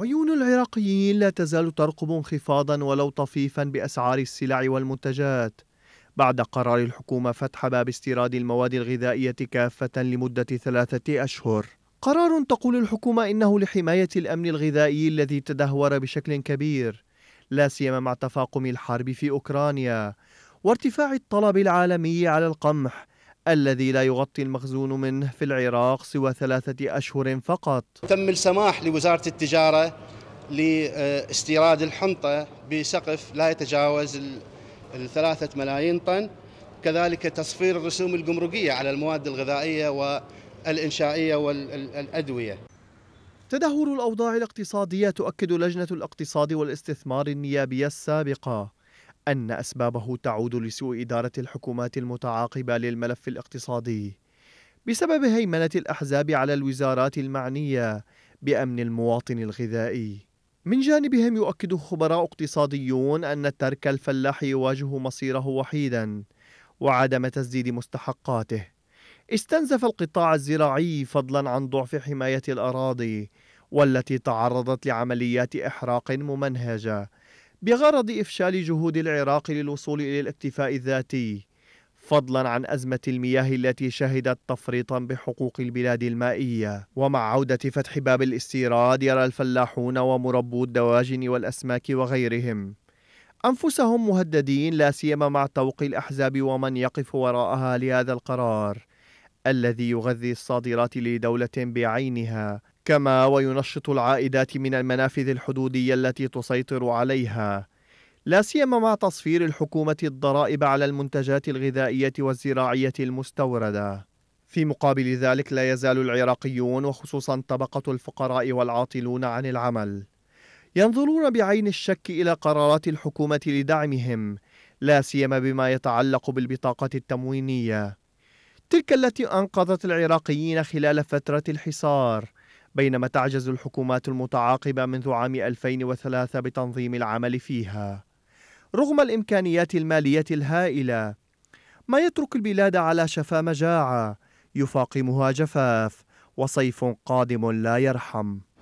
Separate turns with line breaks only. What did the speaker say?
عيون العراقيين لا تزال ترقب انخفاضا ولو طفيفا باسعار السلع والمنتجات بعد قرار الحكومه فتح باب استيراد المواد الغذائيه كافه لمده ثلاثه اشهر قرار تقول الحكومه انه لحمايه الامن الغذائي الذي تدهور بشكل كبير لا سيما مع تفاقم الحرب في اوكرانيا وارتفاع الطلب العالمي على القمح الذي لا يغطي المخزون منه في العراق سوى ثلاثة أشهر فقط
تم السماح لوزارة التجارة لاستيراد الحنطة بسقف لا يتجاوز الثلاثة ملايين طن كذلك تصفير الرسوم الجمركية على المواد الغذائية والإنشائية والأدوية تدهور الأوضاع
الاقتصادية تؤكد لجنة الاقتصاد والاستثمار النيابية السابقة أن أسبابه تعود لسوء إدارة الحكومات المتعاقبة للملف الاقتصادي بسبب هيمنة الأحزاب على الوزارات المعنية بأمن المواطن الغذائي. من جانبهم يؤكد خبراء اقتصاديون أن الترك الفلاح يواجه مصيره وحيدا وعدم تسديد مستحقاته. استنزف القطاع الزراعي فضلا عن ضعف حماية الأراضي والتي تعرضت لعمليات إحراق ممنهجة بغرض إفشال جهود العراق للوصول إلى الاكتفاء الذاتي فضلا عن أزمة المياه التي شهدت تفريطا بحقوق البلاد المائية ومع عودة فتح باب الاستيراد يرى الفلاحون ومربو الدواجن والأسماك وغيرهم أنفسهم مهددين لا سيما مع توق الأحزاب ومن يقف وراءها لهذا القرار الذي يغذي الصادرات لدولة بعينها كما وينشط العائدات من المنافذ الحدودية التي تسيطر عليها لا سيما مع تصفير الحكومة الضرائب على المنتجات الغذائية والزراعية المستوردة في مقابل ذلك لا يزال العراقيون وخصوصا طبقة الفقراء والعاطلون عن العمل ينظرون بعين الشك إلى قرارات الحكومة لدعمهم لا سيما بما يتعلق بالبطاقة التموينية تلك التي أنقذت العراقيين خلال فترة الحصار بينما تعجز الحكومات المتعاقبة منذ عام 2003 بتنظيم العمل فيها رغم الإمكانيات المالية الهائلة ما يترك البلاد على شفا مجاعة يفاقمها جفاف وصيف قادم لا يرحم